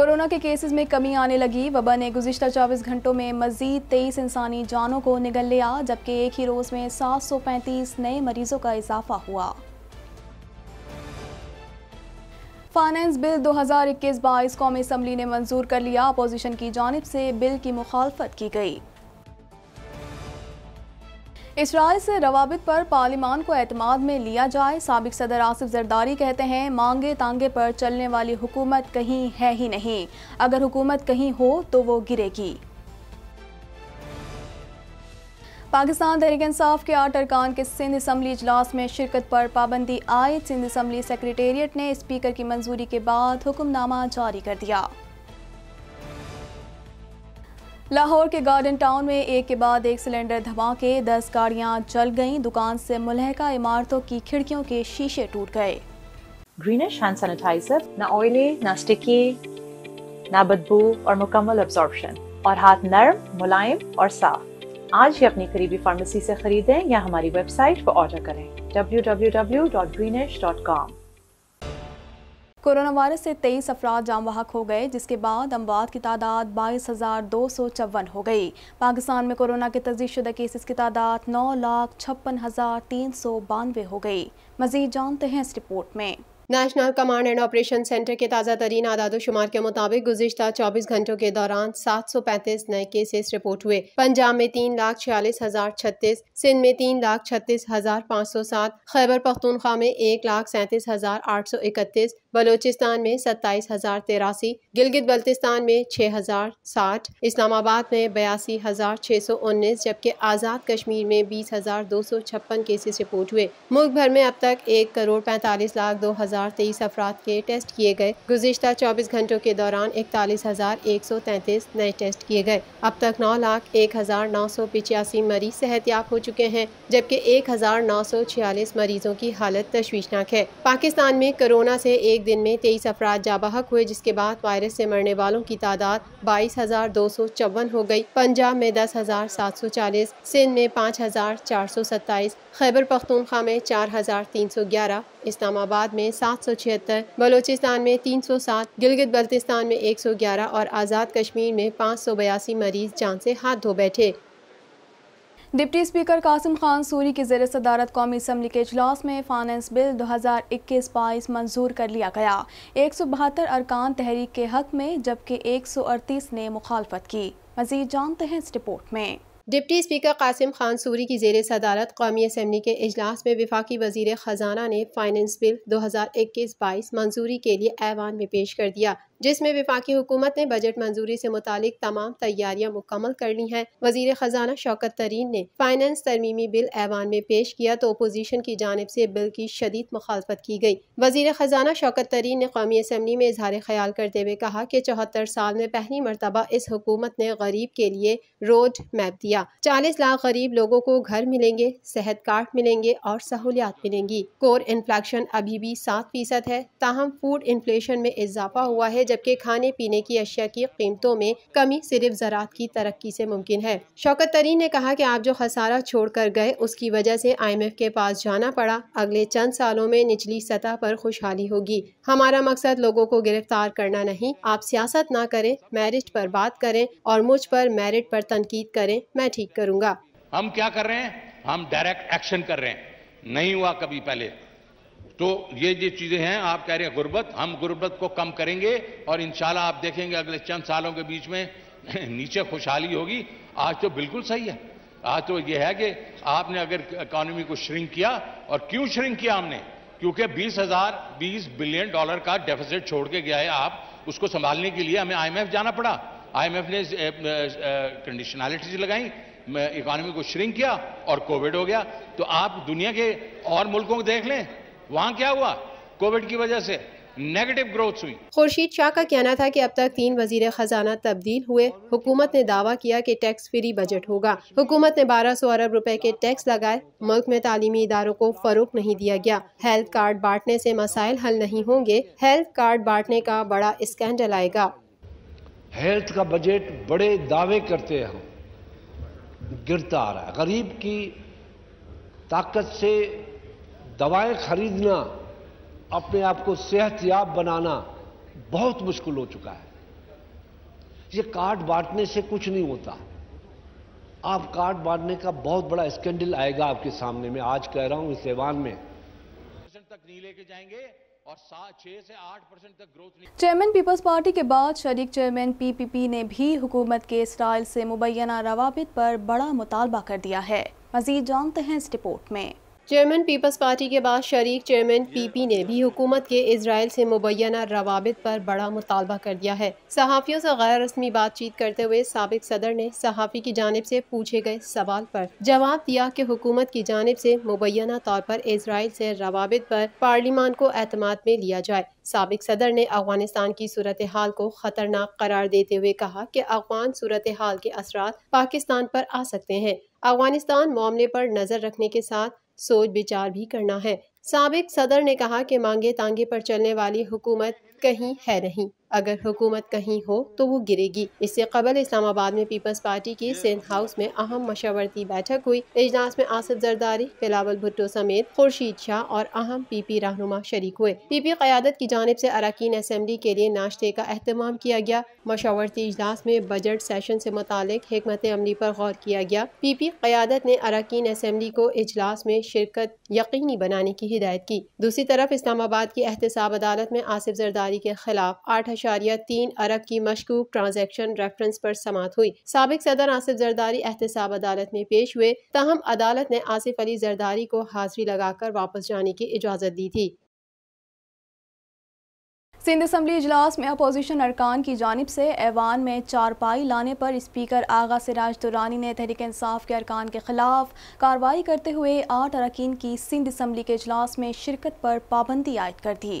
corona के cases में कमी आने लगी वबा ने गुजशत 24 घंटों में मजीद तेईस इंसानी जानों को निगल लिया जबकि एक ही रोज़ में 735 नए मरीजों का इजाफा हुआ फाइनेंस बिल 2021 बाईस कौमी असम्बली ने मंजूर कर लिया अपोजिशन की जानब से बिल की मुखालफत की गई इसराइल से रवाबित पर पार्लिमान को एतमाद में लिया जाए सबक सदर आसिफ जरदारी कहते हैं मांगे तांगे पर चलने वाली हुकूमत कहीं है ही नहीं अगर हुकूमत कहीं हो तो वो गिरेगी पाकिस्तान तहरीक इंसाफ के आठ अरकान के सिंध असम्बली इजलास में शिरकत पर पाबंदी आयद सिंध असम्बली सेक्रेटेरिएट ने स्पीकर की मंजूरी के बाद हुक्मनामा जारी कर दिया लाहौर के गार्डन टाउन में एक के बाद एक सिलेंडर धमाके दस गाड़ियां चल गईं दुकान से मुलहका इमारतों की खिड़कियों के शीशे टूट गए ग्रीनिश हैंड सैनिटाइजर ना ऑयली ना स्टिकी ना बदबू और मुकम्मल अब्जॉर्प्शन और हाथ नरम मुलायम और साफ आज ही अपनी करीबी फार्मेसी से खरीदें या हमारी वेबसाइट पर ऑर्डर करें कॉम कोरोना वायरस से तेईस अफराद जाम वाहक हो गए जिसके बाद अमवात की तादाद बाईस हज़ार दो सौ चौवन हो गई पाकिस्तान में कोरोना के तजी शुदा केसेस की तादाद नौ लाख छप्पन हज़ार तीन सौ बानवे हो गई मजीद जानते हैं इस रिपोर्ट में national command and operation centre के ताज़ा तरीन आदादोशुमार के मुताबिक गुजशत 24 घंटों के दौरान 735 नए केसेस रिपोर्ट हुए पंजाब में तीन लाख छियालीस हजार छत्तीस सिंध में तीन लाख छत्तीस हजार पाँच सौ सात खैबर पख्तूनख्वा में एक लाख सैंतीस हजार आठ सौ इकतीस बलूचिस्तान में सत्ताईस हज़ार तिरासी गिलगित बल्तिस्तान में छः हज़ार साठ इस्लामाबाद में बयासी हज़ार छः सौ उन्नीस जबकि आज़ाद कश्मीर में बीस हज़ार दो सौ छप्पन केसेस रिपोर्ट हुए मुल्क भर में अब तक एक करोड़ पैंतालीस लाख दो हज़ार तेईस अफराद के टेस्ट किए गए गुजशत चौबीस घंटों के दौरान इकतालीस हज़ार एक सौ तैंतीस नए टेस्ट किए गए अब तक नौ लाख एक हज़ार नौ सौ पिचासी मरीज सेहतियाब हो चुके हैं जबकि एक हज़ार नौ सौ छियालीस मरीजों की हालत तशवीशनाक है पाकिस्तान में कोरोना से एक एक दिन में तेईस अफराद जाबहक हुए जिसके बाद वायरस से मरने वालों की तादाद बाईस हज़ार दो सौ चौवन हो गई पंजाब में दस हज़ार सात सौ चालीस सिंध में पाँच हज़ार चार सौ सत्ताईस खैबर पख्तूनख्वा में चार हज़ार तीन सौ ग्यारह इस्लामाबाद में सात सौ छिहत्तर बलोचिस्तान में तीन सौ सात गिलगित बल्तिस्तान में एक सौ ग्यारह और आज़ाद कश्मीर में पाँच सौ बयासी मरीज जान से हाथ धो बैठे डिप्टी स्पीकर कासिम खान सूरी की जेर सदारत कौमी असम्बली के अजलास में फाइनेंस बिल दो हज़ार इक्कीस बाईस मंजूर कर लिया गया एक सौ बहत्तर अरकान तहरीक के हक में जबकि एक सौ अड़तीस ने मुखालफत की मजीद जानते हैं इस रिपोर्ट में डिप्टी स्पीकर कासिम खान सूरी की जेर सदारत कौमी असम्बली के अजलास में विफाकी वजीर ख़जाना ने फाइनेंस बिल दो हज़ार इक्कीस बाईस मंजूरी के लिए ऐवान में पेश कर दिया जिसमें विफाकी हुकूमत ने बजट मंजूरी से मुतालिक तमाम तैयारियां मुकम्मल कर ली हैं वजीर खजाना शौकत तरीन ने फाइनेंस तरमीमी बिल ऐवान में पेश किया तो अपोजिशन की जानब से बिल की शदीद मुखालफत की गई वजीर खजाना शौकत तरीन ने कौमी असम्बली में इजहार ख्याल करते हुए कहा कि चौहत्तर साल में पहली मरतबा इस हुकूमत ने गरीब के लिए रोड मैप दिया चालीस लाख गरीब लोगों को घर मिलेंगे सेहत कार्ड मिलेंगे और सहूलियात मिलेंगी कोर इन्फ्लेक्शन अभी भी सात फीसद है ताहम फूड इन्फ्लेशन में इजाफा हुआ है जबकि खाने पीने की अशिया की कीमतों में कमी सिर्फ ज़रात की तरक्की से मुमकिन है शौकत तरीन ने कहा कि आप जो खसारा छोड़ कर गए उसकी वजह से आईएमएफ के पास जाना पड़ा अगले चंद सालों में निचली सतह पर खुशहाली होगी हमारा मकसद लोगों को गिरफ्तार करना नहीं आप सियासत ना करें मेरिट पर बात करें और मुझ पर मेरिट पर तनकीद करें मैं ठीक करूँगा हम क्या कर रहे हैं हम डायरेक्ट एक्शन कर रहे हैं नहीं हुआ कभी पहले तो ये जो चीज़ें हैं आप कह रहे हैं गुर्बत हम गुर्बत को कम करेंगे और इन आप देखेंगे अगले चंद सालों के बीच में नीचे खुशहाली होगी आज तो बिल्कुल सही है आज तो ये है कि आपने अगर इकोनॉमी को श्रिंक किया और क्यों श्रिंक किया हमने क्योंकि बीस हजार बीस बिलियन डॉलर का डेफिसिट छोड़ के गया है आप उसको संभालने के लिए हमें आईएमएफ जाना पड़ा आईएमएफ ने कंडीशनैलिटीज लगाई इकोनॉमी को श्रिंक किया और कोविड हो गया तो आप दुनिया के और मुल्कों को देख लें वहाँ क्या हुआ कोविड की वजह से नेगेटिव ग्रोथ हुई खुर्शीद शाह का कहना था कि अब तक तीन वजीर खजाना तब्दील हुए हुकूमत ने दावा किया कि टैक्स फ्री बजट होगा हुकूमत ने 1200 अरब रुपए के टैक्स लगाए मुल्क में तालीमी इदारों को फरोख नहीं दिया गया हेल्थ कार्ड बांटने से मसाइल हल नहीं होंगे हेल्थ कार्ड बांटने का बड़ा स्कैंडल आएगा हेल्थ का बजट बड़े दावे करते हैं गिरता आ रहा है गरीब की ताकत से दवाएं खरीदना अपने आप को सेहतयाब बनाना बहुत मुश्किल हो चुका है ये कार्ड बांटने से कुछ नहीं होता आप कार्ड बांटने का बहुत बड़ा स्कैंडल आएगा आपके सामने में आज कह रहा हूं इस ऐवान में तक नहीं लेके जाएंगे और से परसेंट तक ग्रोथ चेयरमैन पीपल्स पार्टी के बाद शरीक चेयरमैन पीपीपी ने भी हुकूमत के इसराइल से मुबैना रवाबित पर बड़ा मुतालबा कर दिया है मजीद जानते हैं इस रिपोर्ट में चेयरमैन पीपल्स पार्टी के बाद शरीक चेयरमैन पीपी ने तो भी हुकूमत के इसराइल से मुबैना रवाबित पर बड़ा मुतालबा कर दिया है सहाफ़ियों से गैर रस्मी बातचीत करते हुए सबक सदर ने सहाफ़ी की जानब से पूछे गए सवाल पर जवाब दिया कि हुकूमत की जानब से मुबैना तौर पर इसराइल से रवाबित पर पार्लिमान को अहतमाद में लिया जाए सबक सदर ने अफगानिस्तान की सूरत हाल को ख़तरनाक करार देते हुए कहा कि अफगान सूरत हाल के असरा पाकिस्तान पर आ सकते हैं अफगानिस्तान मामले पर नज़र रखने के साथ सोच विचार भी करना है सबक सदर ने कहा कि मांगे तांगे पर चलने वाली हुकूमत कहीं है नहीं अगर हुकूमत कहीं हो तो वो गिरेगी इससे कबल इस्लामाबाद में पीपल्स पार्टी की सिंध हाउस में अहम मशावरती बैठक हुई इजलास में आसफ जरदारी बिलावल भुट्टो समेत खुर्शीद शाह और अहम पी पी रहनुमा शरीक हुए पी पी क्यादत की जानब ऐसी अरकान असम्बली के लिए नाश्ते का अहतमाम किया गया मशावरती इजलास में बजट सेशन ऐसी से मुतक हमत अमली आरोप गौर किया गया पी पी क्यादत ने अरकान असम्बली को इजलास में शिरकत यकीनी बनाने की हिदायत की दूसरी तरफ इस्लामाबाद की एहतसाब अदालत में आसिफ जरदारी जारी के खिलाफ आठ अशारिया तीन अरब की मशकूक ट्रांजेक्शन रेफरेंस पर समात हुई सबक सदर आसिफ जरदारी एहतसाब अदालत में पेश हुए तहम अदालत ने आसिफ अली जरदारी को हाजिरी लगाकर वापस जाने की इजाज़त दी थी सिंध असम्बली इजलास में अपोजिशन अरकान की जानब से ऐवान में चारपाई लाने पर स्पीकर आगा सिराज दुरानी ने तहरीक इंसाफ के अरकान के खिलाफ कार्रवाई करते हुए आठ अरकान की सिंध असम्बली के इजलास में शिरकत पर पाबंदी आयद कर दी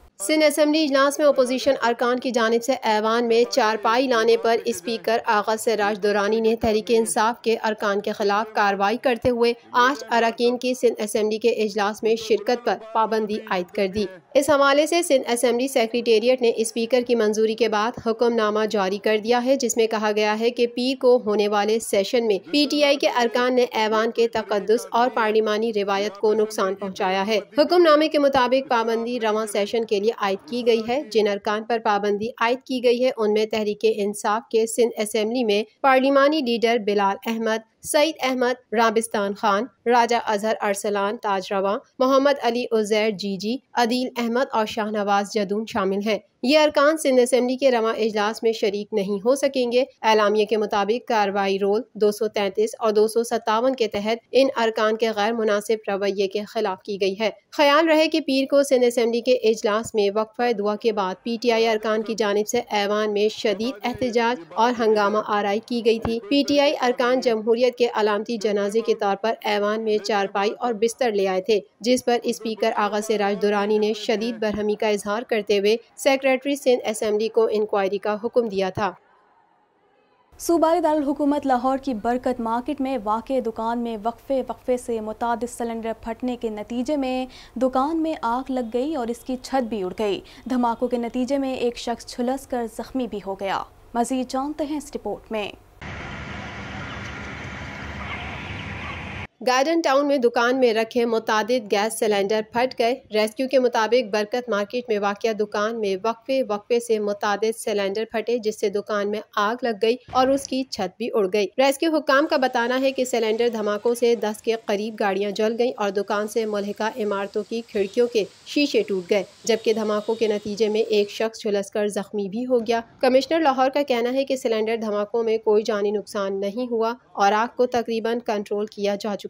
सिंध असम्बली इजलास में अपोजिशन अरकान की जानब से ऐवान में चारपाई लाने पर स्पीकर आगा सराज दुरानी ने तहरीक इंसाफ के अरकान के खिलाफ कार्रवाई करते हुए आज अरकान की सिंध असम्बली के अजलास में शिरकत पर पाबंदी आयद कर दी इस हवाले से सिंध असम्बली सेक्रेटेरिएट ने स्पीकर की मंजूरी के बाद हुक्मनामा जारी कर दिया है जिसमें कहा गया है कि पीर को होने वाले सेशन में पी टी आई के अरकान ने ऐवान के तकदस और पार्लिमानी रिवायत को नुकसान पहुँचाया है हुक्मनामे के मुताबिक पाबंदी रवा सेशन के लिए पाबंदी आयद की गई है जिन अरकान पर पाबंदी आयद की गई है उनमें तहरीक इंसाफ के सिंध असम्बली में पार्लिमानी लीडर बिलाल अहमद सईद अहमद राबिस्तान खान राजा अजहर अरसलान ताजरवा मोहम्मद अली उजैर जीजी अदील अहमद और शाहनवाज जदून शामिल हैं ये अरकान सिंध असम्बली के रवा अजलास में शरीक नहीं हो सकेंगे ऐलानिया के मुताबिक कार्रवाई रोल 233 और दो सौ सत्तावन के तहत इन अरकान के गैर मुनासिब रवैये के खिलाफ की गई है ख्याल रहे कि पीर को सिंध असम्बली के अजलास में वक्फा दुआ के बाद पी टी आई अरकान की जानब ऐसी ऐवान में शदीद एहतजाज और हंगामा आरई की गयी थी पी टी आई अरकान जमहूरियत शख्सियत के अलामती जनाजे के तौर पर ऐवान में चारपाई और बिस्तर ले आए थे जिस पर स्पीकर आगा सराज दुरानी ने शदीद बरहमी का इजहार करते हुए सेक्रेटरी सिंध असम्बली को इंक्वायरी का हुक्म दिया था सूबाई दारकूमत लाहौर की बरकत मार्केट में वाक़ दुकान में वक्फे वक्फे से मुताद सिलेंडर फटने के नतीजे में दुकान में आग लग गई और इसकी छत भी उड़ गई धमाकों के नतीजे में एक शख्स झुलस कर ज़ख्मी भी हो गया मजीद जानते हैं इस रिपोर्ट में गार्डन टाउन में दुकान में रखे मुतद गैस सिलेंडर फट गए रेस्क्यू के मुताबिक बरकत मार्केट में वाक़ दुकान में वक्फे वक्फे से मुतद सिलेंडर फटे जिससे दुकान में आग लग गई और उसकी छत भी उड़ गई रेस्क्यू हुकाम का बताना है कि सिलेंडर धमाकों से दस के करीब गाड़ियां जल गईं और दुकान से मुलहका इमारतों की खिड़कियों के शीशे टूट गए जबकि धमाकों के नतीजे में एक शख्स झुलस कर जख्मी भी हो गया कमिश्नर लाहौर का कहना है की सिलेंडर धमाकों में कोई जानी नुकसान नहीं हुआ और आग को तकरीबन कंट्रोल किया जा चुका